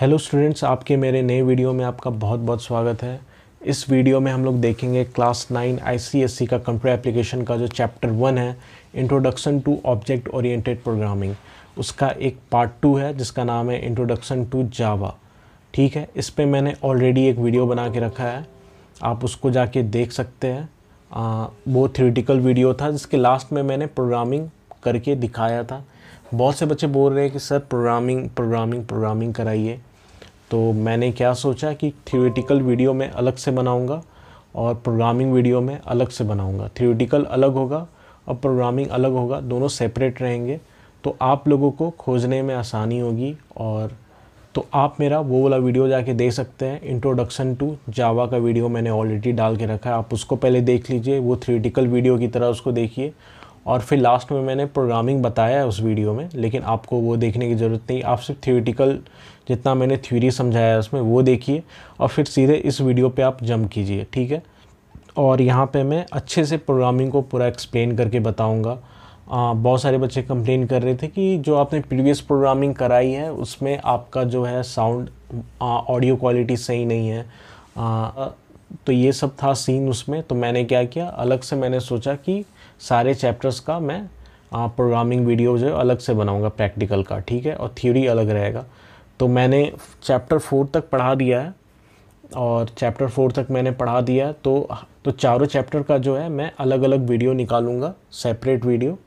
hello students आपके मेरे नए वीडियो में आपका बहुत बहुत स्वागत है इस वीडियो में हम लोग देखेंगे क्लास नाइन आईसीएससी का कंप्यूटर एप्लीकेशन का जो चैप्टर वन है introduction to object oriented programming उसका एक पार्ट टू है जिसका नाम है इंट्रोडक्शन टू जावा ठीक है इस पर मैंने ऑलरेडी एक वीडियो बना के रखा है आप उसको जाके देख सकते हैं वो थ्रिटिकल वीडियो था जिसके लास्ट में मैंने प्रोग्रामिंग करके दिखाया था बहुत से बच्चे बोल रहे हैं कि सर प्रोग्रामिंग प्रोग्रामिंग प्रोग्रामिंग कराइए तो मैंने क्या सोचा कि थियोटिकल वीडियो में अलग से बनाऊँगा और प्रोग्रामिंग वीडियो में अलग से बनाऊँगा थियोटिकल अलग होगा और प्रोग्रामिंग अलग होगा दोनों सेपरेट रहेंगे तो आप लोगों को खोजने में आसानी होगी और तो आप मेरा वो वाला वीडियो जाके देख सकते हैं इंट्रोडक्शन टू जावा का वीडियो मैंने ऑलरेडी डाल के रखा है आप उसको पहले देख लीजिए वो थ्योरेटिकल वीडियो की तरह उसको देखिए और फिर लास्ट में मैंने प्रोग्रामिंग बताया है उस वीडियो में लेकिन आपको वो देखने की ज़रूरत नहीं आप सिर्फ थियोटिकल जितना मैंने थ्योरी समझाया है उसमें वो देखिए और फिर सीधे इस वीडियो पे आप जम कीजिए ठीक है और यहाँ पे मैं अच्छे से प्रोग्रामिंग को पूरा एक्सप्लेन करके बताऊँगा बहुत सारे बच्चे कंप्लेन कर रहे थे कि जो आपने प्रीवियस प्रोग्रामिंग कराई है उसमें आपका जो है साउंड ऑडियो क्वालिटी सही नहीं है आ, तो ये सब था सीन उसमें तो मैंने क्या किया अलग से मैंने सोचा कि सारे चैप्टर्स का मैं प्रोग्रामिंग वीडियो जो अलग से बनाऊँगा प्रैक्टिकल का ठीक है और थ्योरी अलग रहेगा तो मैंने चैप्टर फोर तक पढ़ा दिया है और चैप्टर फोर तक मैंने पढ़ा दिया तो तो चारों चैप्टर का जो है मैं अलग अलग वीडियो निकालूंगा सेपरेट वीडियो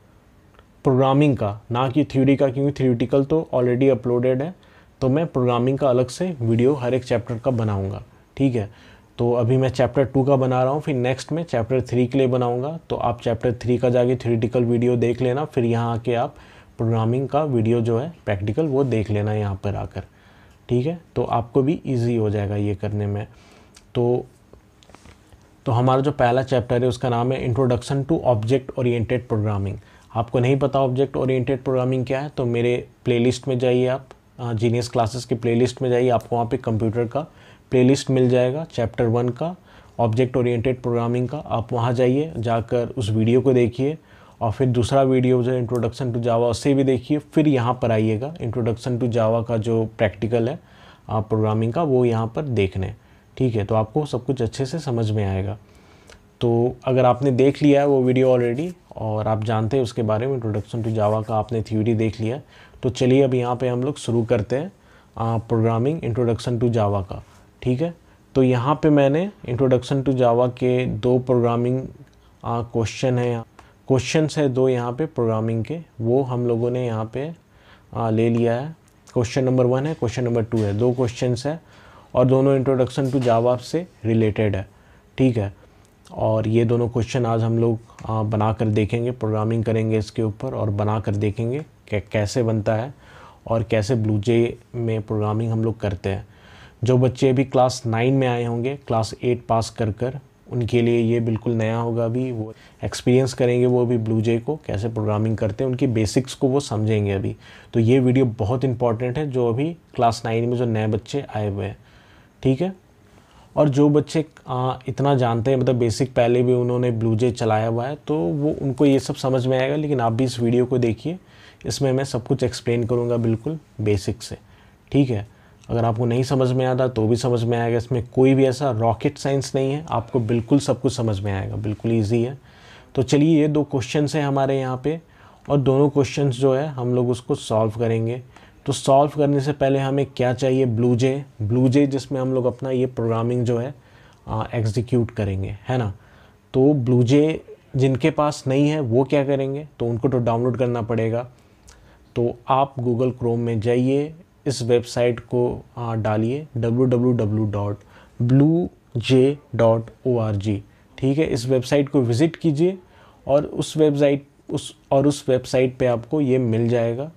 प्रोग्रामिंग का ना कि थ्योरी का क्योंकि थ्योरिटिकल तो ऑलरेडी अपलोडेड है तो मैं प्रोग्रामिंग का अलग से वीडियो हर एक चैप्टर का बनाऊँगा ठीक है तो अभी मैं चैप्टर टू का बना रहा हूँ फिर नेक्स्ट में चैप्टर थ्री के लिए बनाऊँगा तो आप चैप्टर थ्री का जाके थ्योरेटिकल वीडियो देख लेना फिर यहाँ आके आप प्रोग्रामिंग का वीडियो जो है प्रैक्टिकल वो देख लेना यहाँ पर आकर ठीक है तो आपको भी ईजी हो जाएगा ये करने में तो तो हमारा जो पहला चैप्टर है उसका नाम है introduction to object oriented programming आपको नहीं पता ऑब्जेक्ट ओरिएंटेड प्रोग्रामिंग क्या है तो मेरे प्लेलिस्ट में जाइए आप जीनियस क्लासेस की प्लेलिस्ट में जाइए आपको वहाँ पे कंप्यूटर का प्लेलिस्ट मिल जाएगा चैप्टर वन का ऑब्जेक्ट ओरिएंटेड प्रोग्रामिंग का आप वहाँ जाइए जाकर उस वीडियो को देखिए और फिर दूसरा वीडियो जो है इंट्रोडक्शन टू जावा उससे भी देखिए फिर यहाँ पर आइएगा इंट्रोडक्शन टू जावा का जो प्रैक्टिकल है प्रोग्रामिंग का वो यहाँ पर देखने ठीक है तो आपको सब कुछ अच्छे से समझ में आएगा तो अगर आपने देख लिया है वो वीडियो ऑलरेडी और आप जानते हैं उसके बारे में इंट्रोडक्शन टू जावा का आपने थ्योरी देख लिया तो चलिए अब यहाँ पे हम लोग शुरू करते हैं प्रोग्रामिंग इंट्रोडक्शन टू जावा का ठीक है तो यहाँ पे मैंने इंट्रोडक्शन टू जावा के दो प्रोग्रामिंग क्वेश्चन है क्वेश्चन है दो यहाँ पे प्रोग्रामिंग के वो हम लोगों ने यहाँ पे आ, ले लिया है क्वेश्चन नंबर वन है क्वेश्चन नंबर टू है दो क्वेश्चन है और दोनों इंट्रोडक्शन टू जावा से रिलेटेड है ठीक है और ये दोनों क्वेश्चन आज हम लोग बना कर देखेंगे प्रोग्रामिंग करेंगे इसके ऊपर और बना कर देखेंगे कैसे बनता है और कैसे ब्लू जे में प्रोग्रामिंग हम लोग करते हैं जो बच्चे अभी क्लास नाइन में आए होंगे क्लास एट पास कर कर उनके लिए ये बिल्कुल नया होगा अभी वो एक्सपीरियंस करेंगे वो अभी ब्लू जे को कैसे प्रोग्रामिंग करते हैं उनकी बेसिक्स को वो समझेंगे अभी तो ये वीडियो बहुत इंपॉर्टेंट है जो अभी क्लास नाइन में जो नए बच्चे आए हुए हैं ठीक है और जो बच्चे आ, इतना जानते हैं मतलब बेसिक पहले भी उन्होंने ब्लू जे चलाया हुआ है तो वो उनको ये सब समझ में आएगा लेकिन आप भी इस वीडियो को देखिए इसमें मैं सब कुछ एक्सप्लेन करूँगा बिल्कुल बेसिक से ठीक है अगर आपको नहीं समझ में आता तो भी समझ में आएगा इसमें कोई भी ऐसा रॉकेट साइंस नहीं है आपको बिल्कुल सब कुछ समझ में आएगा बिल्कुल ईजी है तो चलिए ये दो क्वेश्चन हैं हमारे यहाँ पर और दोनों क्वेश्चन जो है हम लोग उसको सॉल्व करेंगे तो सॉल्व करने से पहले हमें क्या चाहिए ब्लू जे ब्लू जे जिसमें हम लोग अपना ये प्रोग्रामिंग जो है एग्जीक्यूट करेंगे है ना तो ब्लू जे जिनके पास नहीं है वो क्या करेंगे तो उनको तो डाउनलोड करना पड़ेगा तो आप गूगल क्रोम में जाइए इस वेबसाइट को डालिए www.bluej.org W dot blue J dot O R G ठीक है इस वेबसाइट को विज़िट कीजिए और उस वेबसाइट उस और उस वेबसाइट पे आपको ये मिल जाएगा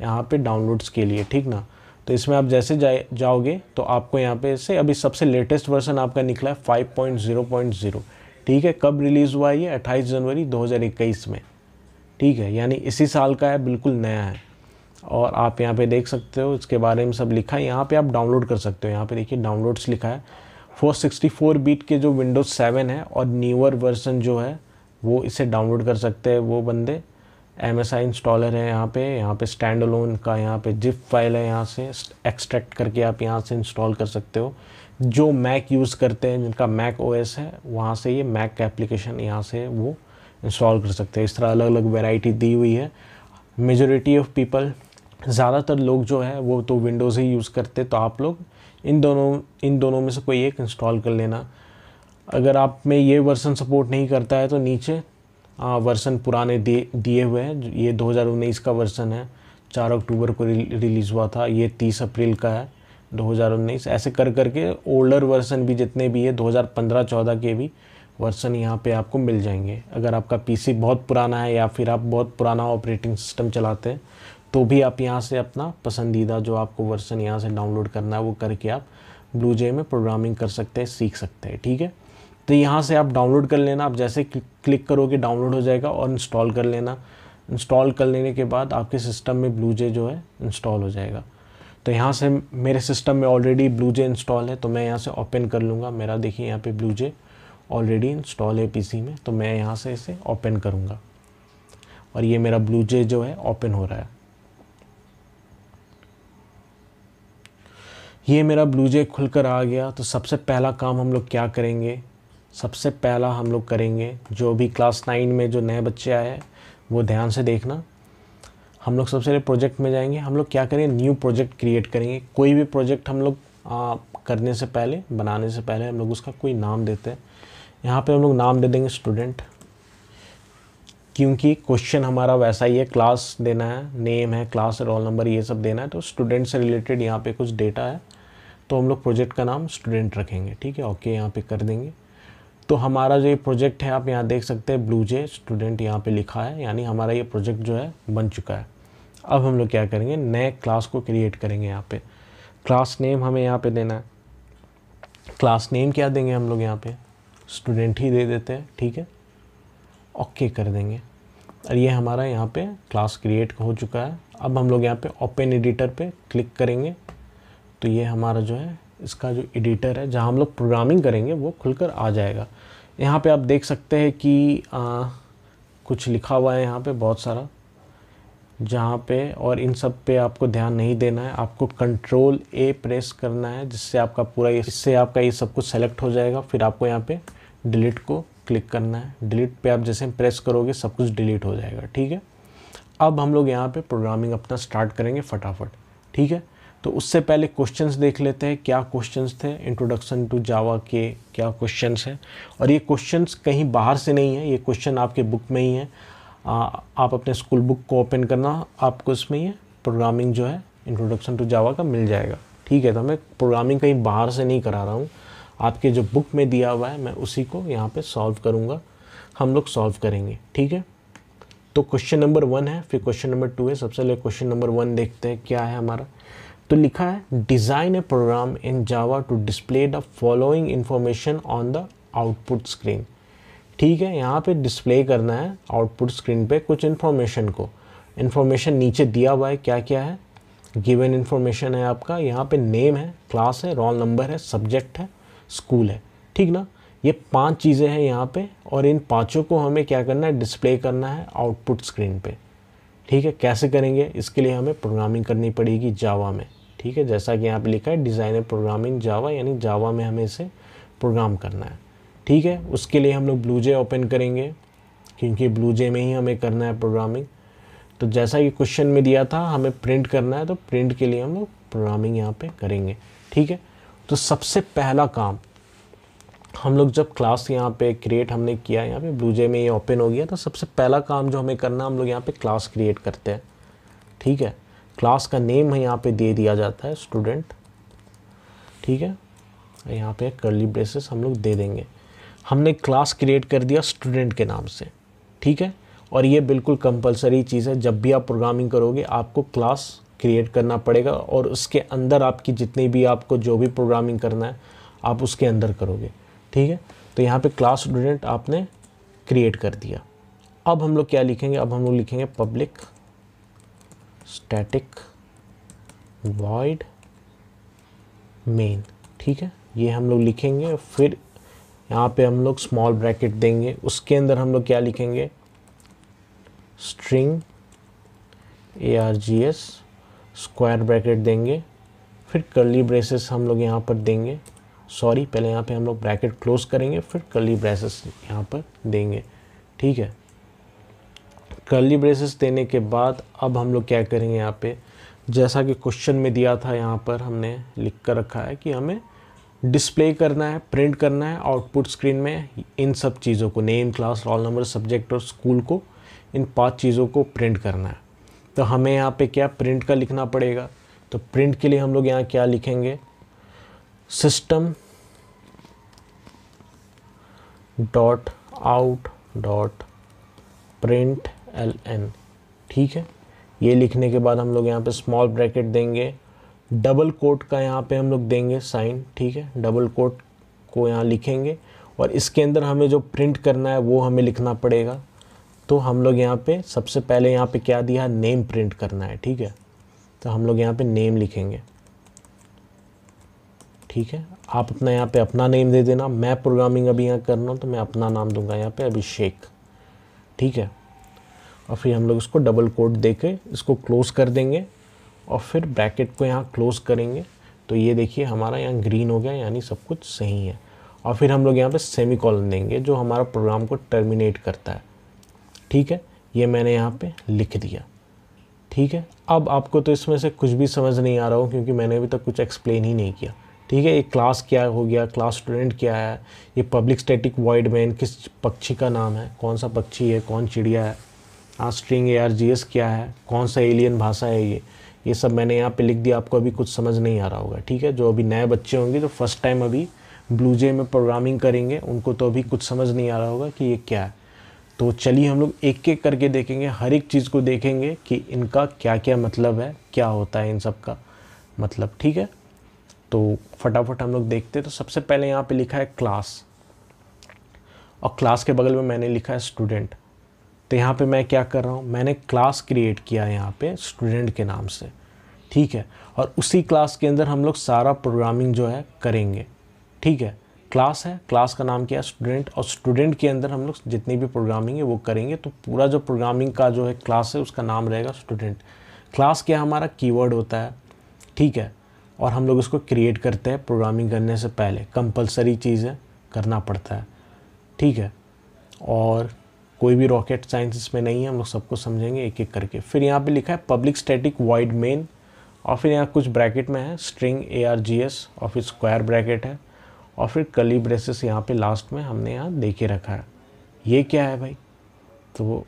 यहाँ पे डाउनलोड्स के लिए ठीक ना तो इसमें आप जैसे जाए जाओगे तो आपको यहाँ पे से अभी सबसे लेटेस्ट वर्जन आपका निकला है 5.0.0 ठीक है कब रिलीज़ हुआ है ये 28 जनवरी 2021 में ठीक है यानी इसी साल का है बिल्कुल नया है और आप यहाँ पे देख सकते हो इसके बारे में सब लिखा है यहाँ पे आप डाउनलोड कर सकते हो यहाँ पे देखिए डाउनलोड्स लिखा है 464 बीट के जो विंडोज़ 7 है और न्यूअर वर्जन जो है वो इसे डाउनलोड कर सकते हैं वो बंदे एम एस आई इंस्टॉलर है यहाँ पे यहाँ पे स्टैंड लोन का यहाँ पे जिप फाइल है यहाँ से एक्सट्रैक्ट करके आप यहाँ से इंस्टॉल कर सकते हो जो मैक यूज़ करते हैं जिनका मैक ओ है वहाँ से ये मैक एप्लीकेशन यहाँ से वो इंस्टॉल कर सकते हैं इस तरह अलग अलग वेराइटी दी हुई है मेजोरिटी ऑफ पीपल ज़्यादातर लोग जो है वो तो विंडोज़ ही यूज़ करते तो आप लोग इन दोनों इन दोनों में से कोई एक इंस्टॉल कर लेना अगर आप में ये वर्सन सपोर्ट नहीं करता है तो नीचे आ, वर्सन पुराने दिए हुए हैं ये 2019 का वर्सन है चार अक्टूबर को रिलीज़ हुआ था ये तीस अप्रैल का है 2019 ऐसे कर करके ओल्डर वर्सन भी जितने भी है 2015-14 के भी वर्सन यहाँ पे आपको मिल जाएंगे अगर आपका पीसी बहुत पुराना है या फिर आप बहुत पुराना ऑपरेटिंग सिस्टम चलाते हैं तो भी आप यहाँ से अपना पसंदीदा जो आपको वर्सन यहाँ से डाउनलोड करना है वो करके आप ब्लू जे में प्रोग्रामिंग कर सकते हैं सीख सकते हैं ठीक है तो यहाँ से आप डाउनलोड कर लेना आप जैसे क्लिक करोगे डाउनलोड हो जाएगा और इंस्टॉल कर लेना इंस्टॉल कर लेने के बाद आपके सिस्टम में ब्लू जे जो है इंस्टॉल हो जाएगा तो यहाँ से मेरे सिस्टम में ऑलरेडी ब्लू जे इंस्टॉल है तो मैं यहाँ से ओपन कर लूँगा मेरा देखिए यहाँ पे ब्लू जे ऑलरेडी इंस्टॉल है पीसी में तो मैं यहाँ से इसे ओपन करूँगा और ये मेरा ब्लू जे जो है ओपन हो रहा है ये मेरा ब्लू जे खुल कर आ गया तो सबसे पहला काम हम लोग क्या करेंगे सबसे पहला हम लोग करेंगे जो भी क्लास नाइन में जो नए बच्चे आए हैं वो ध्यान से देखना हम लोग सबसे पहले प्रोजेक्ट में जाएंगे हम लोग क्या करेंगे न्यू प्रोजेक्ट क्रिएट करेंगे कोई भी प्रोजेक्ट हम लोग करने से पहले बनाने से पहले हम लोग उसका कोई नाम देते हैं यहाँ पे हम लोग नाम दे देंगे स्टूडेंट क्योंकि क्वेश्चन हमारा वैसा ही है क्लास देना है नेम है क्लास रोल नंबर ये सब देना है तो स्टूडेंट से रिलेटेड यहाँ पे कुछ डेटा है तो हम लोग प्रोजेक्ट का नाम स्टूडेंट रखेंगे ठीक है ओके यहाँ पे कर देंगे तो हमारा जो ये प्रोजेक्ट है आप यहाँ देख सकते हैं ब्लू जे स्टूडेंट यहाँ पर लिखा है यानी हमारा ये प्रोजेक्ट जो है बन चुका है अब हम लोग क्या करेंगे नए क्लास को क्रिएट करेंगे यहाँ पर क्लास नेम हमें यहाँ पर देना है क्लास नेम क्या देंगे हम लोग यहाँ पर स्टूडेंट ही दे देते हैं ठीक है ओके कर देंगे और ये हमारा यहाँ पे क्लास क्रिएट हो चुका है अब हम लोग यहाँ पे ओपन एडिटर पे क्लिक करेंगे तो ये हमारा जो है इसका जो एडिटर है जहाँ हम लोग प्रोग्रामिंग करेंगे वो खुलकर आ जाएगा यहाँ पे आप देख सकते हैं कि आ, कुछ लिखा हुआ है यहाँ पे बहुत सारा जहाँ पे और इन सब पे आपको ध्यान नहीं देना है आपको कंट्रोल ए प्रेस करना है जिससे आपका पूरा इससे आपका ये सब कुछ सेलेक्ट हो जाएगा फिर आपको यहाँ पर डिलीट को क्लिक करना है डिलीट पे आप जैसे प्रेस करोगे सब कुछ डिलीट हो जाएगा ठीक है अब हम लोग यहाँ पे प्रोग्रामिंग अपना स्टार्ट करेंगे फटाफट ठीक है तो उससे पहले क्वेश्चंस देख लेते हैं क्या क्वेश्चंस थे इंट्रोडक्शन टू जावा के क्या क्वेश्चंस हैं और ये क्वेश्चंस कहीं बाहर से नहीं है ये क्वेश्चन आपके बुक में ही है आ, आप अपने स्कूल बुक को ओपन करना आपको इसमें ये प्रोग्रामिंग जो है इंट्रोडक्शन टू जावा का मिल जाएगा ठीक है तो मैं प्रोग्रामिंग कहीं बाहर से नहीं करा रहा हूँ आपके जो बुक में दिया हुआ है मैं उसी को यहाँ पे सॉल्व करूँगा हम लोग सॉल्व करेंगे ठीक है तो क्वेश्चन नंबर वन है फिर क्वेश्चन नंबर टू है सबसे पहले क्वेश्चन नंबर वन देखते हैं क्या है हमारा तो लिखा है design a program in Java to display the following information on the output screen ठीक है यहाँ पे डिस्प्ले करना है आउटपुट स्क्रीन पे कुछ इन्फॉर्मेशन को इन्फॉर्मेशन नीचे दिया हुआ है क्या क्या है गिवन इन्फॉर्मेशन है आपका यहाँ पे नेम है क्लास है रोल नंबर है सब्जेक्ट है स्कूल है ठीक ना ये पांच चीज़ें हैं यहाँ पे और इन पांचों को हमें क्या करना है डिस्प्ले करना है आउटपुट स्क्रीन पे ठीक है कैसे करेंगे इसके लिए हमें प्रोग्रामिंग करनी पड़ेगी जावा में ठीक है जैसा कि यहाँ पे लिखा है डिज़ाइनर प्रोग्रामिंग जावा यानी जावा में हमें इसे प्रोग्राम करना है ठीक है उसके लिए हम लोग जे ओपन करेंगे क्योंकि जे में ही हमें करना है प्रोग्रामिंग तो जैसा कि क्वेश्चन में दिया था हमें प्रिंट करना है तो प्रिंट के लिए हम लोग प्रोग्रामिंग यहाँ पे करेंगे ठीक है तो सबसे पहला काम हम लोग जब क्लास यहाँ पे क्रिएट हमने किया यहाँ पे ब्लूजे में ये ओपन हो गया तो सबसे पहला काम जो हमें करना हम लोग यहाँ पे क्लास क्रिएट करते हैं ठीक है क्लास का नेम है यहाँ पे दे दिया जाता है स्टूडेंट ठीक है यहाँ पे करली ब्रेसेस हम लोग दे देंगे हमने क्लास क्रिएट कर दिया स्टूडेंट के नाम से ठीक है और ये बिल्कुल कंपलसरी चीज़ है जब भी आप प्रोग्रामिंग करोगे आपको क्लास क्रिएट करना पड़ेगा और उसके अंदर आपकी जितनी भी आपको जो भी प्रोग्रामिंग करना है आप उसके अंदर करोगे ठीक है तो यहाँ पे क्लास स्टूडेंट आपने क्रिएट कर दिया अब हम लोग क्या लिखेंगे अब हम लोग लिखेंगे पब्लिक स्टैटिक वाइड मेन ठीक है ये हम लोग लिखेंगे फिर यहाँ पे हम लोग स्मॉल ब्रैकेट देंगे उसके अंदर हम लोग क्या लिखेंगे string A R G S square bracket देंगे फिर कर्ली ब्रेसेस हम लोग यहाँ पर देंगे सॉरी पहले यहाँ पे हम लोग ब्रैकेट क्लोज करेंगे फिर कर्ली ब्रेसेस यहाँ पर देंगे ठीक है कर्ली ब्रेसेस देने के बाद अब हम लोग क्या करेंगे यहाँ पे जैसा कि क्वेश्चन में दिया था यहाँ पर हमने लिख कर रखा है कि हमें डिस्प्ले करना है प्रिंट करना है आउटपुट स्क्रीन में इन सब चीज़ों को name class roll number subject और स्कूल को इन पांच चीज़ों को प्रिंट करना है तो हमें यहाँ पे क्या प्रिंट का लिखना पड़ेगा तो प्रिंट के लिए हम लोग यहाँ क्या लिखेंगे system dot out dot print L N ठीक है ये लिखने के बाद हम लोग यहाँ पे स्मॉल ब्रैकेट देंगे डबल कोट का यहाँ पे हम लोग देंगे साइन ठीक है डबल कोट को यहाँ लिखेंगे और इसके अंदर हमें जो प्रिंट करना है वो हमें लिखना पड़ेगा तो हम लोग यहाँ पे सबसे पहले यहाँ पे क्या दिया नेम प्रिंट करना है ठीक है तो हम लोग यहाँ पे नेम लिखेंगे ठीक है आप अपना यहाँ पे अपना नेम दे देना मैं प्रोग्रामिंग अभी यहाँ कर रहा हूँ तो मैं अपना नाम दूंगा यहाँ पे अभिषेक ठीक है और फिर हम लोग इसको डबल कोड दे के इसको क्लोज़ कर देंगे और फिर ब्रैकेट को यहाँ क्लोज़ करेंगे तो ये देखिए हमारा यहाँ ग्रीन हो गया यानी सब कुछ सही है और फिर हम लोग यहाँ पे सेमी कॉलन देंगे जो हमारा प्रोग्राम को टर्मिनेट करता है ठीक है ये मैंने यहाँ पे लिख दिया ठीक है अब आपको तो इसमें से कुछ भी समझ नहीं आ रहा हो क्योंकि मैंने अभी तक कुछ एक्सप्लेन ही नहीं किया ठीक है ये क्लास क्या हो गया क्लास स्टूडेंट क्या है ये पब्लिक स्टैटिक वॉइड मैन किस पक्षी का नाम है कौन सा पक्षी है कौन चिड़िया है आस्ट्रिंग string A R G S क्या है कौन सा एलियन भाषा है ये ये सब मैंने यहाँ पे लिख दिया आपको अभी कुछ समझ नहीं आ रहा होगा ठीक है जो अभी नए बच्चे होंगे जो फर्स्ट टाइम अभी ब्लूजे में प्रोग्रामिंग करेंगे उनको तो अभी कुछ समझ नहीं आ रहा होगा कि ये क्या है तो चलिए हम लोग एक एक करके देखेंगे हर एक चीज़ को देखेंगे कि इनका क्या क्या मतलब है क्या होता है इन सब का मतलब ठीक है तो फटाफट हम लोग देखते हैं तो सबसे पहले यहाँ पे लिखा है क्लास और क्लास के बगल में मैंने लिखा है स्टूडेंट तो यहाँ पे मैं क्या कर रहा हूँ मैंने क्लास क्रिएट किया है यहाँ पर स्टूडेंट के नाम से ठीक है और उसी क्लास के अंदर हम लोग सारा प्रोग्रामिंग जो है करेंगे ठीक है क्लास है क्लास का नाम क्या है स्टूडेंट और स्टूडेंट के अंदर हम लोग जितनी भी प्रोग्रामिंग है वो करेंगे तो पूरा जो प्रोग्रामिंग का जो है क्लास है उसका नाम रहेगा स्टूडेंट क्लास क्या हमारा कीवर्ड होता है ठीक है और हम लोग इसको क्रिएट करते हैं प्रोग्रामिंग करने से पहले कंपलसरी चीज़ है करना पड़ता है ठीक है और कोई भी रॉकेट साइंस इसमें नहीं है हम लोग सबको समझेंगे एक एक करके फिर यहाँ पे लिखा है पब्लिक स्टैटिक वाइड मेन और फिर यहाँ कुछ ब्रैकेट में है string A R G S और फिर स्क्वायर ब्रैकेट है और फिर कली ब्रेसेस यहाँ पे लास्ट में हमने यहाँ दे के रखा है ये क्या है भाई तो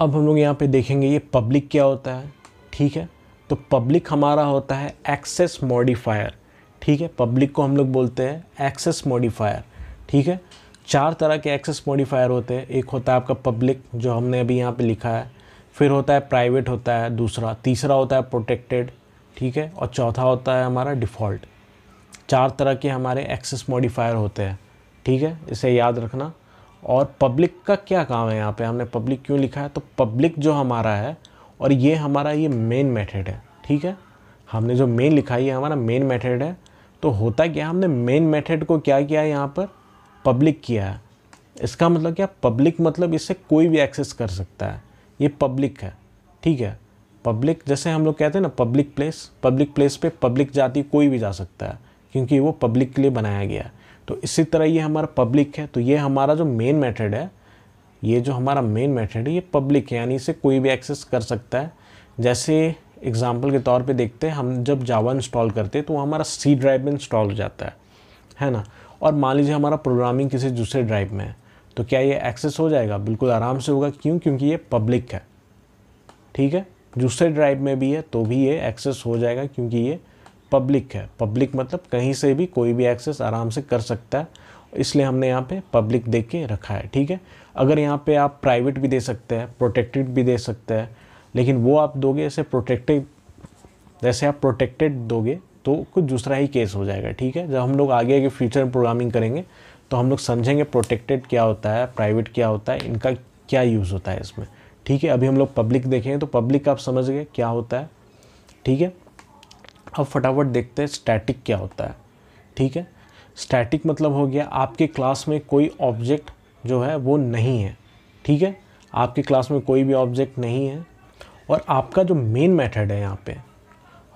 अब हम लोग यहाँ पे देखेंगे ये पब्लिक क्या होता है ठीक है तो पब्लिक हमारा होता है एक्सेस मॉडिफायर ठीक है पब्लिक को हम लोग बोलते हैं एक्सेस मॉडिफायर ठीक है चार तरह के एक्सेस मॉडिफायर होते हैं एक होता है आपका पब्लिक जो हमने अभी यहाँ पे लिखा है फिर होता है प्राइवेट होता है दूसरा तीसरा होता है प्रोटेक्टेड ठीक है और चौथा होता है हमारा डिफ़ॉल्ट चार तरह के हमारे एक्सेस मॉडिफायर होते हैं ठीक है इसे याद रखना और पब्लिक का क्या काम है यहाँ पे हमने पब्लिक क्यों लिखा है तो पब्लिक जो हमारा है और ये हमारा ये मेन मेथड है ठीक है हमने जो मेन लिखा है ये हमारा मेन मेथड है तो होता क्या हमने मेन मेथड को क्या किया है यहाँ पर पब्लिक किया है इसका मतलब क्या पब्लिक मतलब इससे कोई भी एक्सेस कर सकता है ये पब्लिक है ठीक है पब्लिक जैसे हम लोग कहते हैं ना पब्लिक प्लेस पब्लिक प्लेस पर पब्लिक जाती कोई भी जा सकता है क्योंकि वो पब्लिक के लिए बनाया गया है तो इसी तरह ये हमारा पब्लिक है तो ये हमारा जो मेन मेथड है ये जो हमारा मेन मेथड है ये पब्लिक है यानी इसे कोई भी एक्सेस कर सकता है जैसे एग्ज़ाम्पल के तौर पे देखते हैं हम जब जावा इंस्टॉल करते हैं तो वो हमारा सी ड्राइव में इंस्टॉल हो जाता है है ना और मान लीजिए हमारा प्रोग्रामिंग किसी दूसरे ड्राइव में है तो क्या ये एक्सेस हो जाएगा बिल्कुल आराम से होगा क्यों क्योंकि ये पब्लिक है ठीक है दूसरे ड्राइव में भी है तो भी ये एक्सेस हो जाएगा क्योंकि ये पब्लिक है पब्लिक मतलब कहीं से भी कोई भी एक्सेस आराम से कर सकता है इसलिए हमने यहाँ पे पब्लिक दे के रखा है ठीक है अगर यहाँ पे आप प्राइवेट भी दे सकते हैं प्रोटेक्टेड भी दे सकते हैं लेकिन वो आप दोगे ऐसे प्रोटेक्टेड जैसे आप प्रोटेक्टेड दोगे तो कुछ दूसरा ही केस हो जाएगा ठीक है जब हम लोग आगे आगे फ्यूचर प्रोग्रामिंग करेंगे तो हम लोग समझेंगे प्रोटेक्टेड क्या होता है प्राइवेट क्या होता है इनका क्या यूज़ होता है इसमें ठीक है अभी हम लोग पब्लिक देखेंगे तो पब्लिक आप समझ गए क्या होता है ठीक है अब फटाफट देखते हैं स्टैटिक क्या होता है ठीक है स्टैटिक मतलब हो गया आपके क्लास में कोई ऑब्जेक्ट जो है वो नहीं है ठीक है आपके क्लास में कोई भी ऑब्जेक्ट नहीं है और आपका जो मेन मेथड है यहाँ पे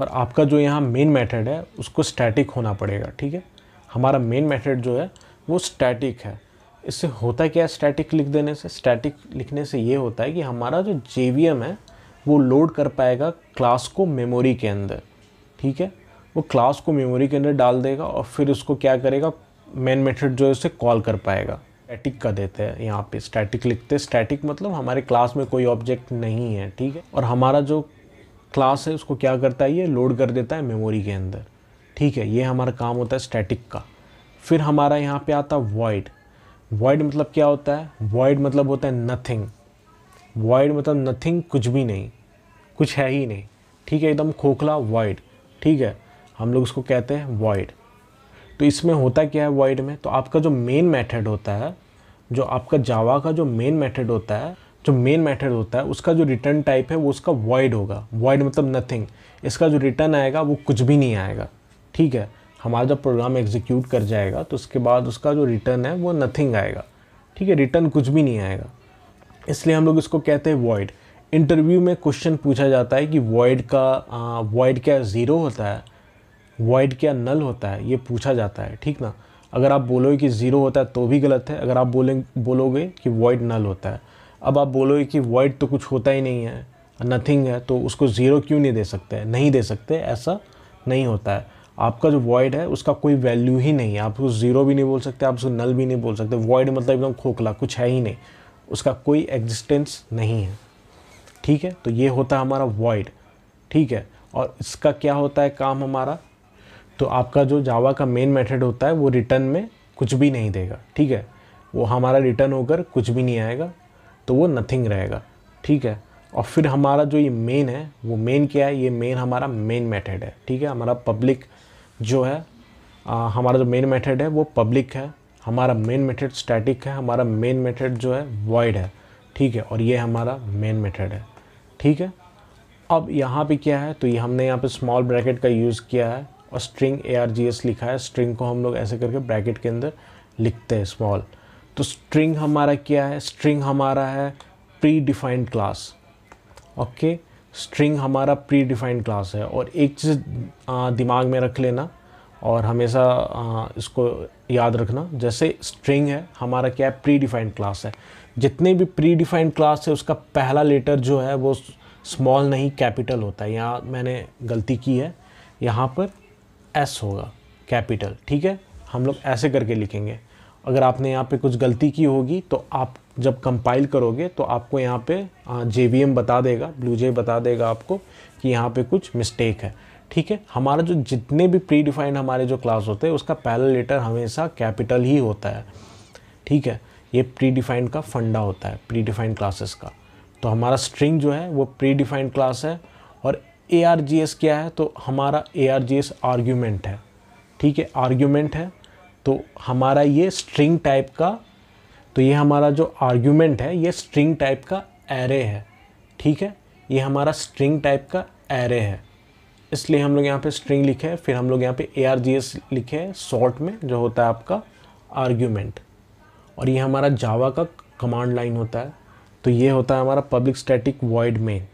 और आपका जो यहाँ मेन मेथड है उसको स्टैटिक होना पड़ेगा ठीक है हमारा मेन मेथड जो है वो स्टैटिक है इससे होता क्या है स्टैटिक लिख देने से स्टैटिक लिखने से ये होता है कि हमारा जो जे है वो लोड कर पाएगा क्लास को मेमोरी के अंदर ठीक है वो क्लास को मेमोरी के अंदर डाल देगा और फिर उसको क्या करेगा मेन मेथड जो है उसे कॉल कर पाएगा स्टैटिक का देते हैं यहाँ पे स्टैटिक लिखते हैं स्टैटिक मतलब हमारे क्लास में कोई ऑब्जेक्ट नहीं है ठीक है और हमारा जो क्लास है उसको क्या करता है ये लोड कर देता है मेमोरी के अंदर ठीक है ये हमारा काम होता है स्टैटिक का फिर हमारा यहाँ पे आता है वॉइड वॉइड मतलब क्या होता है वॉइड मतलब होता है नथिंग वॉइड मतलब नथिंग कुछ भी नहीं कुछ है ही नहीं ठीक है एकदम खोखला वॉइड ठीक है हम लोग उसको कहते हैं वॉइड तो इसमें होता क्या है वॉइड में तो आपका जो मेन मेथड होता है जो आपका जावा का जो मेन मेथड होता है जो मेन मेथड होता है उसका जो रिटर्न टाइप है वो उसका वॉइड होगा वॉइड मतलब नथिंग इसका जो रिटर्न आएगा वो कुछ भी नहीं आएगा ठीक है हमारा जब प्रोग्राम एग्जीक्यूट कर जाएगा तो उसके बाद उसका जो रिटर्न है वो नथिंग आएगा ठीक है रिटर्न कुछ भी नहीं आएगा इसलिए हम लोग इसको कहते हैं वॉइड इंटरव्यू में क्वेश्चन पूछा जाता है कि वॉइड का वॉइड क्या ज़ीरो होता है वॉइड क्या नल होता है ये पूछा जाता है ठीक ना अगर आप बोलोगे कि ज़ीरो होता है तो भी गलत है अगर आप बोलें बोलोगे कि वॉइड नल होता है अब आप बोलोगे कि वॉइड तो कुछ होता ही नहीं है नथिंग है तो उसको ज़ीरो क्यों नहीं दे सकते नहीं दे सकते ऐसा नहीं होता है आपका जो वॉइड है उसका कोई वैल्यू ही नहीं है आप उसको ज़ीरो भी नहीं बोल सकते आप उसको नल भी नहीं बोल सकते वॉइड मतलब एकदम खोखला कुछ है ही नहीं उसका कोई एग्जिस्टेंस नहीं है ठीक है तो ये होता है हमारा वॉइड ठीक है और इसका क्या होता है काम हमारा तो आपका जो जावा का मेन मेथड होता है वो रिटर्न में कुछ भी नहीं देगा ठीक है वो हमारा रिटर्न होकर कुछ भी नहीं आएगा तो वो नथिंग रहेगा ठीक है और फिर हमारा जो ये मेन है वो मेन क्या है ये मेन हमारा मेन मेथड है ठीक है हमारा पब्लिक जो है आ, हमारा जो मेन मेथड है वो पब्लिक है हमारा मेन मेथड स्टैटिक है हमारा मेन मेथड जो है वॉइड है ठीक है और ये हमारा मेन मेथड है ठीक है अब यहाँ पे क्या है तो ये हमने यहाँ पे स्मॉल ब्रैकेट का यूज़ किया है और स्ट्रिंग ए लिखा है स्ट्रिंग को हम लोग ऐसे करके ब्रैकेट के अंदर लिखते हैं स्मॉल तो स्ट्रिंग हमारा क्या है स्ट्रिंग हमारा है predefined class okay string हमारा प्री डिफाइंड क्लास है और एक चीज़ दिमाग में रख लेना और हमेशा इसको याद रखना जैसे स्ट्रिंग है हमारा क्या है प्री डिफाइंड क्लास है जितने भी प्री डिफाइंड क्लास है उसका पहला लेटर जो है वो स्मॉल नहीं कैपिटल होता है यहाँ मैंने गलती की है यहाँ पर एस होगा कैपिटल ठीक है हम लोग ऐसे करके लिखेंगे अगर आपने यहाँ पे कुछ गलती की होगी तो आप जब कंपाइल करोगे तो आपको यहाँ पे जे बता देगा ब्लू जे बता देगा आपको कि यहाँ पे कुछ मिस्टेक है ठीक है हमारा जो जितने भी प्री डिफाइंड हमारे जो क्लास होते हैं उसका पहला लेटर हमेशा कैपिटल ही होता है ठीक है ये प्री डिफाइंड का फंडा होता है प्री डिफाइंड क्लासेस का तो हमारा स्ट्रिंग जो है वो प्री डिफाइंड क्लास है और ए आर जी एस क्या है तो हमारा A R G S argument है ठीक है आर्ग्यूमेंट है तो हमारा ये स्ट्रिंग टाइप का तो ये हमारा जो आर्ग्यूमेंट है ये स्ट्रिंग टाइप का एरे है ठीक है ये हमारा स्ट्रिंग टाइप का एरे है इसलिए हम लोग यहाँ पे स्ट्रिंग लिखे हैं फिर हम लोग यहाँ पे ए आर जी एस लिखे हैं शॉर्ट में जो होता है आपका आर्ग्यूमेंट और ये हमारा जावा का कमांड लाइन होता है तो ये होता है हमारा पब्लिक स्टैटिक वॉइड मेन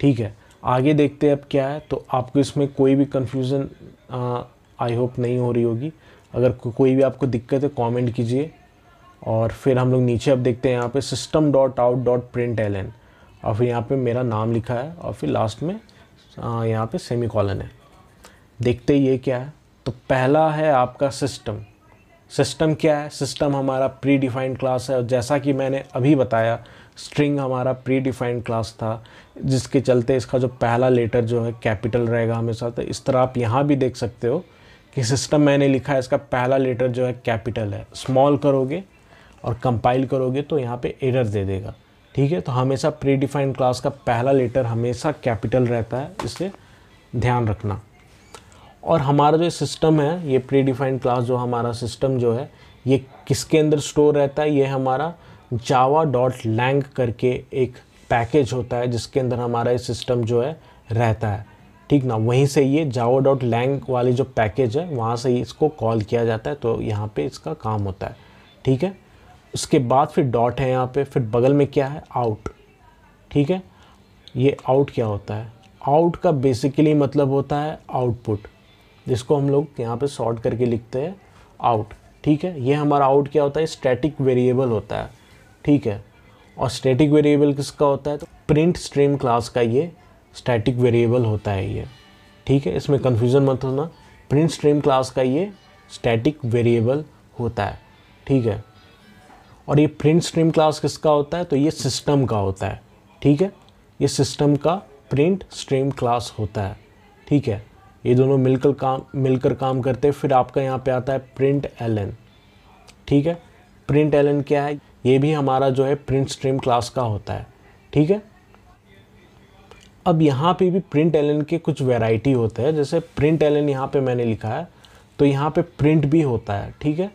ठीक है आगे देखते हैं अब क्या है तो आपको इसमें कोई भी कन्फ्यूज़न आई होप नहीं हो रही होगी अगर को, कोई भी आपको दिक्कत है कॉमेंट कीजिए और फिर हम लोग नीचे अब देखते हैं यहाँ पे system dot out dot print L N और फिर यहाँ पे मेरा नाम लिखा है और फिर लास्ट में यहाँ पे सेमी कॉलन है देखते ये क्या है तो पहला है आपका सिस्टम सिस्टम क्या है सिस्टम हमारा प्री डिफाइंड क्लास है और जैसा कि मैंने अभी बताया स्ट्रिंग हमारा प्री डिफाइंड क्लास था जिसके चलते इसका जो पहला लेटर जो है कैपिटल रहेगा हमेशा तो इस तरह आप यहाँ भी देख सकते हो कि सिस्टम मैंने लिखा है इसका पहला लेटर जो है कैपिटल है स्मॉल करोगे और कंपाइल करोगे तो यहाँ पे एरर दे देगा ठीक है तो हमेशा प्री डिफाइंड क्लास का पहला लेटर हमेशा कैपिटल रहता है इसे ध्यान रखना और हमारा जो सिस्टम है ये प्री डिफाइंड क्लास जो हमारा सिस्टम जो है ये किसके अंदर स्टोर रहता है ये हमारा जावा डॉट लैंग करके एक पैकेज होता है जिसके अंदर हमारा ये सिस्टम जो है रहता है ठीक ना वहीं से ये जावा डॉट लैंग वाली जो पैकेज है वहाँ से इसको कॉल किया जाता है तो यहाँ पे इसका काम होता है ठीक है उसके बाद फिर डॉट है यहाँ पे फिर बगल में क्या है आउट ठीक है ये आउट क्या होता है आउट का बेसिकली मतलब होता है आउटपुट जिसको हम लोग यहाँ पे सॉर्ट करके लिखते हैं आउट ठीक है ये हमारा आउट क्या होता है स्टैटिक वेरिएबल होता है ठीक है और स्टैटिक वेरिएबल किसका होता है तो प्रिंट स्ट्रीम क्लास का ये स्टैटिक वेरिएबल होता है ये ठीक है इसमें कन्फ्यूज़न मत होना प्रिंट स्ट्रीम क्लास का ये स्टैटिक वेरिएबल होता है ठीक है और ये प्रिंट स्ट्रीम क्लास किसका होता है तो ये सिस्टम का होता है ठीक है ये सिस्टम का प्रिंट स्ट्रीम क्लास होता है ठीक है ये दोनों मिलकर काम मिलकर काम करते हैं फिर आपका यहाँ पे आता है प्रिंट एल ठीक है प्रिंट एल क्या है ये भी हमारा जो है प्रिंट स्ट्रीम क्लास का होता है ठीक है अब यहाँ पे भी प्रिंट एल के कुछ वेराइटी होते हैं जैसे प्रिंट एल एन यहाँ पर मैंने लिखा है तो यहाँ पे प्रिंट भी होता है ठीक है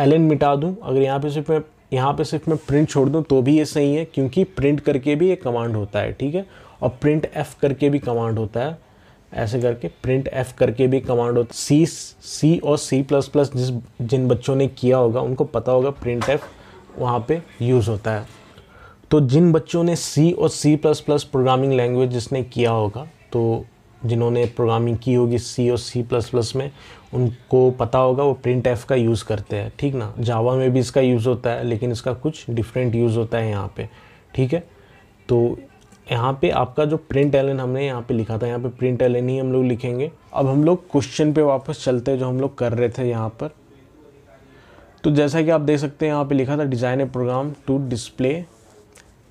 एल मिटा दूँ अगर यहाँ पे सिर्फ मैं यहाँ पे सिर्फ मैं प्रिंट छोड़ दूँ तो भी ये सही है क्योंकि प्रिंट करके भी एक कमांड होता है ठीक है और प्रिंट एफ करके भी कमांड होता है ऐसे करके प्रिंट एफ करके भी कमांड होती सी सी और सी प्लस प्लस जिस जिन बच्चों ने किया होगा उनको पता होगा प्रिंट एफ वहाँ पर यूज़ होता है तो जिन बच्चों ने सी और C plus plus programming language जिसने किया होगा तो जिन्होंने प्रोग्रामिंग की होगी सी और सी प्लस प्लस में उनको पता होगा वो प्रिंट एफ का यूज़ करते हैं ठीक ना जावा में भी इसका यूज़ होता है लेकिन इसका कुछ डिफरेंट यूज़ होता है यहाँ पे ठीक है तो यहाँ पे आपका जो प्रिंट एलन हमने यहाँ पे लिखा था यहाँ पे प्रिंट एलन ही हम लोग लिखेंगे अब हम लोग क्वेश्चन पे वापस चलते हैं जो हम लोग कर रहे थे यहाँ पर तो जैसा कि आप देख सकते हैं यहाँ पे लिखा था design a program to display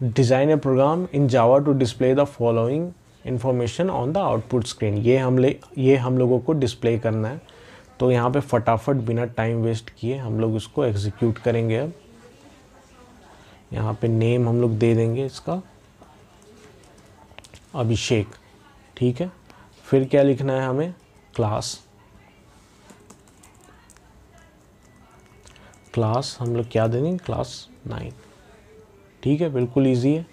design a program in Java to display the following information on the output screen ये हम ले ये हम लोगों को डिस्प्ले करना है तो यहाँ पे फटाफट बिना टाइम वेस्ट किए हम लोग इसको एग्जीक्यूट करेंगे अब यहाँ पे नेम हम लोग दे देंगे इसका अभिषेक ठीक है फिर क्या लिखना है हमें क्लास क्लास हम लोग क्या देंगे क्लास नाइन ठीक है बिल्कुल इजी है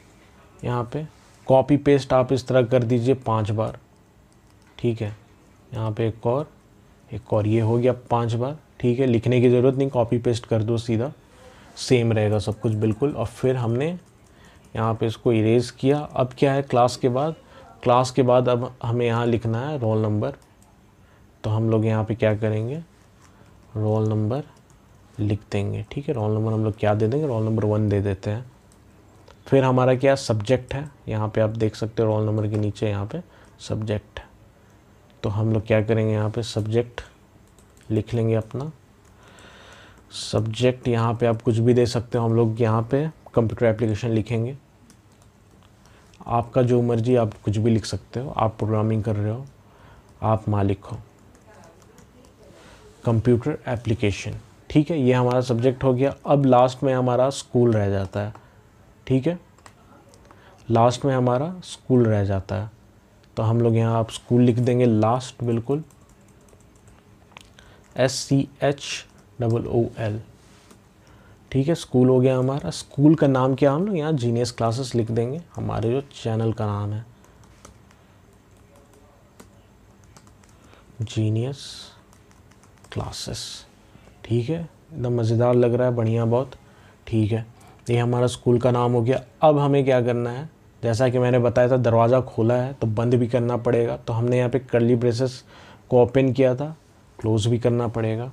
यहाँ पे कॉपी पेस्ट आप इस तरह कर दीजिए पांच बार ठीक है यहाँ पे एक और एक और ये हो गया पांच बार ठीक है लिखने की ज़रूरत नहीं कॉपी पेस्ट कर दो सीधा सेम रहेगा सब कुछ बिल्कुल और फिर हमने यहाँ पे इसको इरेज किया अब क्या है क्लास के बाद क्लास के बाद अब हमें यहाँ लिखना है रोल नंबर तो हम लोग यहाँ पे क्या करेंगे रोल नंबर लिख देंगे ठीक है रोल नंबर हम लोग क्या दे देंगे रोल नंबर वन दे देते हैं फिर हमारा क्या सब्जेक्ट है यहाँ पे आप देख सकते हो रोल नंबर के नीचे यहाँ पे सब्जेक्ट तो हम लोग क्या करेंगे यहाँ पे सब्जेक्ट लिख लेंगे अपना सब्जेक्ट यहाँ पे आप कुछ भी दे सकते हो हम लोग यहाँ पे कंप्यूटर एप्लीकेशन लिखेंगे आपका जो मर्जी आप कुछ भी लिख सकते हो आप प्रोग्रामिंग कर रहे हो आप मालिक हो कंप्यूटर एप्लीकेशन ठीक है ये हमारा सब्जेक्ट हो गया अब लास्ट में हमारा स्कूल रह जाता है ठीक है लास्ट में हमारा स्कूल रह जाता है तो हम लोग यहाँ आप स्कूल लिख देंगे लास्ट बिल्कुल S C H double O L ठीक है स्कूल हो गया हमारा स्कूल का नाम क्या हम लोग यहाँ जीनियस क्लासेस लिख देंगे हमारे जो चैनल का नाम है जीनियस क्लासेस ठीक है एकदम मज़ेदार लग रहा है बढ़िया बहुत ठीक है ये हमारा स्कूल का नाम हो गया अब हमें क्या करना है जैसा कि मैंने बताया था दरवाज़ा खोला है तो बंद भी करना पड़ेगा तो हमने यहाँ पे कर्ली ब्रेसेस को ओपन किया था क्लोज़ भी करना पड़ेगा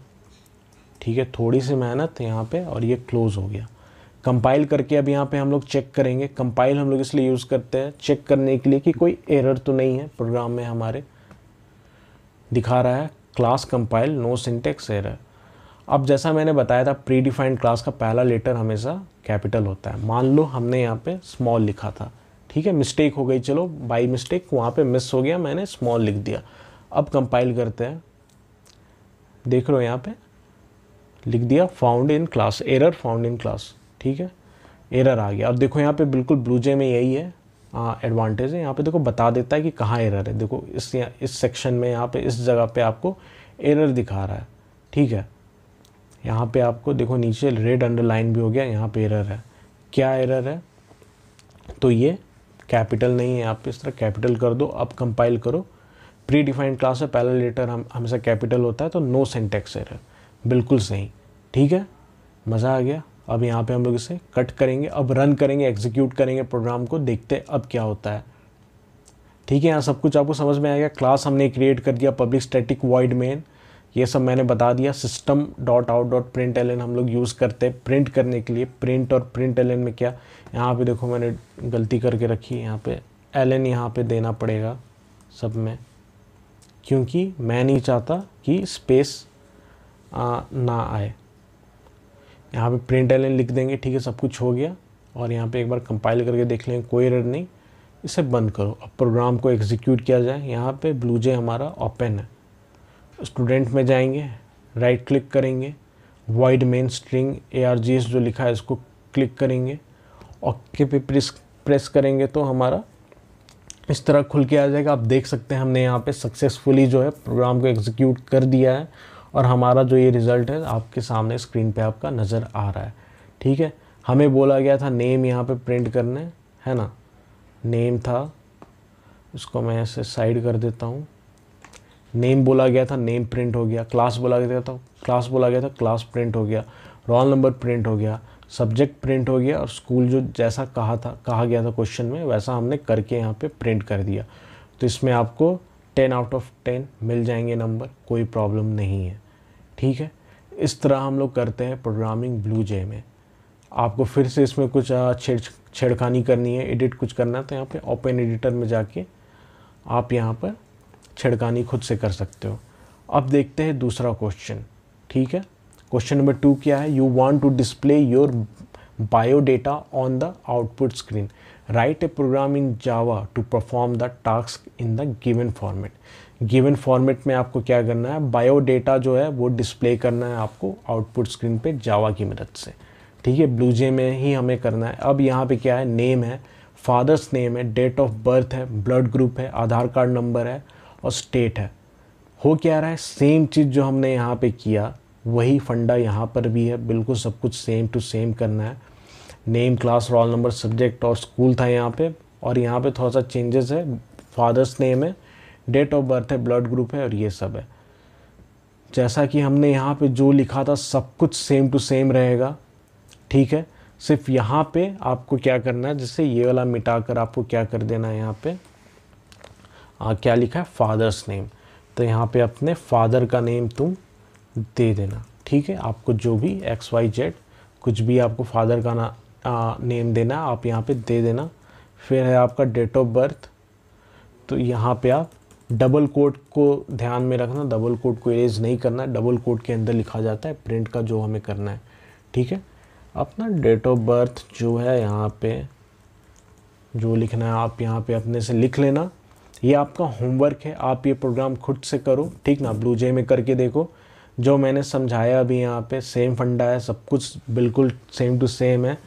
ठीक है थोड़ी सी मेहनत यहाँ पे और ये क्लोज हो गया कंपाइल करके अब यहाँ पे हम लोग चेक करेंगे कंपाइल हम लोग इसलिए यूज़ करते हैं चेक करने के लिए कि कोई एरर तो नहीं है प्रोग्राम में हमारे दिखा रहा है class compile no syntax error अब जैसा मैंने बताया था प्री डिफाइंड क्लास का पहला लेटर हमेशा कैपिटल होता है मान लो हमने यहाँ पे स्मॉल लिखा था ठीक है मिस्टेक हो गई चलो बाई मिस्टेक वहाँ पे मिस हो गया मैंने स्मॉल लिख दिया अब कंपाइल करते हैं देख रहे हो यहाँ पे लिख दिया found in class error found in class ठीक है एरर आ गया अब देखो यहाँ पे बिल्कुल ब्लूजे में यही है एडवांटेज है यहाँ पे देखो बता देता है कि कहाँ एरर है देखो इस इस सेक्शन में यहाँ पे इस जगह पे आपको एरर दिखा रहा है ठीक है यहाँ पे आपको देखो नीचे रेड अंडरलाइन भी हो गया यहाँ पे एरर है क्या एरर है तो ये कैपिटल नहीं है आप इस तरह कैपिटल कर दो अब कंपाइल करो प्री डिफाइंड क्लास है पहला लेटर हम हमेशा कैपिटल होता है तो नो सेंटेक्स एरर बिल्कुल सही ठीक है मज़ा आ गया अब यहाँ पे हम लोग इसे कट करेंगे अब रन करेंगे एग्जीक्यूट करेंगे प्रोग्राम को देखते अब क्या होता है ठीक है यहाँ सब कुछ आपको समझ में आएगा क्लास हमने क्रिएट कर दिया पब्लिक स्टैटिक वाइड मेन ये सब मैंने बता दिया system dot out dot print L हम लोग यूज़ करते हैं प्रिंट करने के लिए प्रिंट और प्रिंट एल में क्या यहाँ पे देखो मैंने गलती करके रखी यहाँ पे एल एन यहाँ पर देना पड़ेगा सब में क्योंकि मैं नहीं चाहता कि स्पेस आ, ना आए यहाँ पे प्रिंट एल लिख देंगे ठीक है सब कुछ हो गया और यहाँ पे एक बार कंपाइल करके देख लें कोई एरर नहीं इसे बंद करो अब प्रोग्राम को एग्जीक्यूट किया जाए यहाँ पे ब्लूजे हमारा ओपन है स्टूडेंट में जाएंगे राइट क्लिक करेंगे वाइड मेन स्ट्रिंग ए जो लिखा है इसको क्लिक करेंगे ओके पे प्रेस प्रेस करेंगे तो हमारा इस तरह खुल के आ जाएगा आप देख सकते हैं हमने यहाँ पे सक्सेसफुली जो है प्रोग्राम को एग्जीक्यूट कर दिया है और हमारा जो ये रिज़ल्ट है आपके सामने स्क्रीन पे आपका नज़र आ रहा है ठीक है हमें बोला गया था नेम यहाँ पे प्रिंट करने है ना नेम था इसको मैं ऐसे साइड कर देता हूँ नेम बोला गया था नेम प्रिंट हो गया क्लास बोला गया था क्लास बोला गया था क्लास प्रिंट हो गया रोल नंबर प्रिंट हो गया सब्जेक्ट प्रिंट हो गया और स्कूल जो जैसा कहा था कहा गया था क्वेश्चन में वैसा हमने करके यहाँ पे प्रिंट कर दिया तो इसमें आपको टेन आउट ऑफ टेन मिल जाएंगे नंबर कोई प्रॉब्लम नहीं है ठीक है इस तरह हम लोग करते हैं प्रोग्रामिंग ब्लू जे में आपको फिर से इसमें कुछ छेड़ छेड़खानी करनी है एडिट कुछ करना है तो यहाँ पे ओपन एडिटर में जाके आप यहाँ पर छेड़खानी खुद से कर सकते हो अब देखते हैं दूसरा क्वेश्चन ठीक है क्वेश्चन नंबर टू क्या है you want to display your biodata on the output screen write a program in Java to perform the task in the given format given format में आपको क्या करना है बायोडेटा जो है वो डिस्प्ले करना है आपको आउटपुट स्क्रीन पे जावा की मदद से ठीक है ब्लू जे में ही हमें करना है अब यहाँ पे क्या है नेम है फादर्स नेम है डेट ऑफ बर्थ है ब्लड ग्रुप है आधार कार्ड नंबर है और स्टेट है हो क्या रहा है सेम चीज़ जो हमने यहाँ पर किया वही फंडा यहाँ पर भी है बिल्कुल सब कुछ सेम टू सेम करना है name class roll number subject और स्कूल था यहाँ पर और यहाँ पर थोड़ा सा चेंजेस है फादर्स नेम है डेट ऑफ बर्थ है ब्लड ग्रुप है और ये सब है जैसा कि हमने यहाँ पे जो लिखा था सब कुछ सेम टू सेम रहेगा ठीक है सिर्फ यहाँ पे आपको क्या करना है जैसे ये वाला मिटा कर आपको क्या कर देना है यहाँ पे आ, क्या लिखा है फादर्स नेम तो यहाँ पे अपने फादर का नेम तुम दे देना ठीक है आपको जो भी एक्स वाई जेड कुछ भी आपको फादर का ना आ, नेम देना आप यहाँ पे दे देना फिर है आपका डेट ऑफ बर्थ तो यहाँ पे आप डबल कोट को ध्यान में रखना डबल कोट को इरेज नहीं करना है डबल कोट के अंदर लिखा जाता है प्रिंट का जो हमें करना है ठीक है अपना डेट ऑफ बर्थ जो है यहाँ पे जो लिखना है आप यहाँ पे अपने से लिख लेना ये आपका होमवर्क है आप ये प्रोग्राम खुद से करो ठीक ना ब्लू जे में करके देखो जो मैंने समझाया अभी यहाँ पे सेम फंडा है सब कुछ बिल्कुल सेम टू सेम है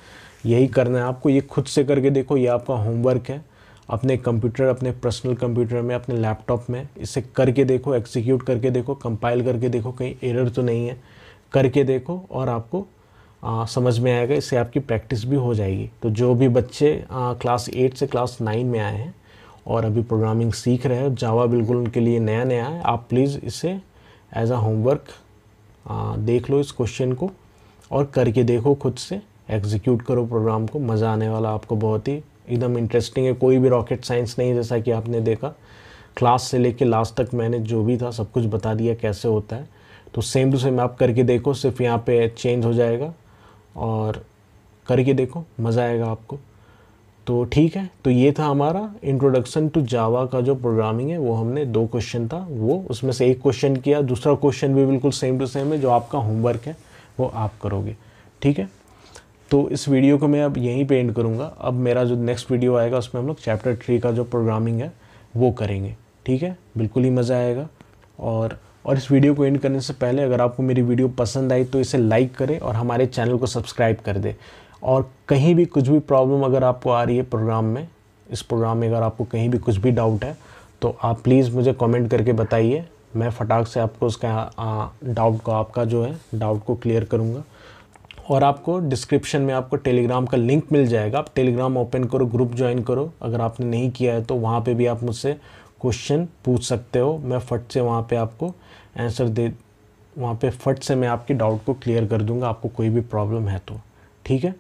यही करना है आपको ये खुद से करके देखो ये आपका होमवर्क है अपने कंप्यूटर अपने पर्सनल कंप्यूटर में अपने लैपटॉप में इसे करके देखो एक्सिक्यूट करके देखो कंपाइल करके देखो कहीं एरर तो नहीं है करके देखो और आपको आ, समझ में आएगा इससे आपकी प्रैक्टिस भी हो जाएगी तो जो भी बच्चे आ, क्लास एट से क्लास नाइन में आए हैं और अभी प्रोग्रामिंग सीख रहे हैं जावा बिल्कुल उनके लिए नया नया है आप प्लीज़ इसे एज अ होमवर्क देख लो इस क्वेश्चन को और करके देखो खुद से एग्जीक्यूट करो प्रोग्राम को मज़ा आने वाला आपको बहुत ही एकदम इंटरेस्टिंग है कोई भी रॉकेट साइंस नहीं जैसा कि आपने देखा क्लास से लेके लास्ट तक मैंने जो भी था सब कुछ बता दिया कैसे होता है तो सेम टू सेम आप करके देखो सिर्फ यहाँ पे चेंज हो जाएगा और करके देखो मज़ा आएगा आपको तो ठीक है तो ये था हमारा इंट्रोडक्शन टू जावा का जो प्रोग्रामिंग है वो हमने दो क्वेश्चन था वो उसमें से एक क्वेश्चन किया दूसरा क्वेश्चन भी बिल्कुल सेम टू सेम है जो आपका होमवर्क है वो आप करोगे ठीक है तो इस वीडियो को मैं अब यहीं पे एंड करूँगा अब मेरा जो नेक्स्ट वीडियो आएगा उसमें हम लोग चैप्टर थ्री का जो प्रोग्रामिंग है वो करेंगे ठीक है बिल्कुल ही मज़ा आएगा और और इस वीडियो को एंड करने से पहले अगर आपको मेरी वीडियो पसंद आई तो इसे लाइक करें और हमारे चैनल को सब्सक्राइब कर दे और कहीं भी कुछ भी प्रॉब्लम अगर आपको आ रही है प्रोग्राम में इस प्रोग्राम में अगर आपको कहीं भी कुछ भी डाउट है तो आप प्लीज़ मुझे कमेंट करके बताइए मैं फटाक से आपको उसका डाउट को आपका जो है डाउट को क्लियर करूँगा और आपको डिस्क्रिप्शन में आपको टेलीग्राम का लिंक मिल जाएगा आप टेलीग्राम ओपन करो ग्रुप ज्वाइन करो अगर आपने नहीं किया है तो वहाँ पे भी आप मुझसे क्वेश्चन पूछ सकते हो मैं फट से वहाँ पे आपको आंसर दे वहाँ पे फट से मैं आपके डाउट को क्लियर कर दूँगा आपको कोई भी प्रॉब्लम है तो ठीक है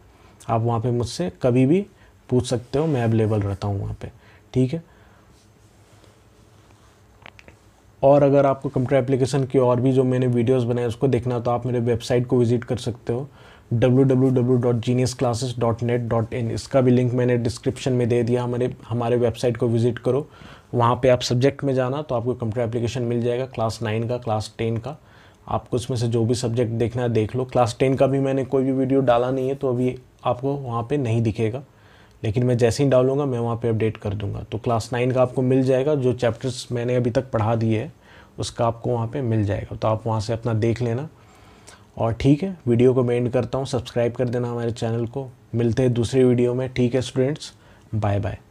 आप वहाँ पर मुझसे कभी भी पूछ सकते हो मैं अवेलेबल रहता हूँ वहाँ पर ठीक है और अगर आपको कंप्यूटर एप्लीकेशन की और भी जो मैंने वीडियोस बनाए उसको देखना तो आप मेरे वेबसाइट को विज़िट कर सकते हो www.geniusclasses.net.in इसका भी लिंक मैंने डिस्क्रिप्शन में दे दिया हमारे हमारे वेबसाइट को विजिट करो वहाँ पे आप सब्जेक्ट में जाना तो आपको कंप्यूटर एप्लीकेशन मिल जाएगा क्लास नाइन का क्लास टेन का आपको उसमें से जो भी सब्जेक्ट देखना है देख लो क्लास टेन का भी मैंने कोई भी वीडियो डाला नहीं है तो अभी आपको वहाँ पर नहीं दिखेगा लेकिन मैं जैसे ही डालूंगा मैं वहाँ पर अपडेट कर दूंगा तो क्लास नाइन का आपको मिल जाएगा जो चैप्टर्स मैंने अभी तक पढ़ा दिए है उसका आपको वहाँ पर मिल जाएगा तो आप वहाँ से अपना देख लेना और ठीक है वीडियो को मैं एंड करता हूँ सब्सक्राइब कर देना हमारे चैनल को मिलते हैं दूसरे वीडियो में ठीक है स्टूडेंट्स बाय बाय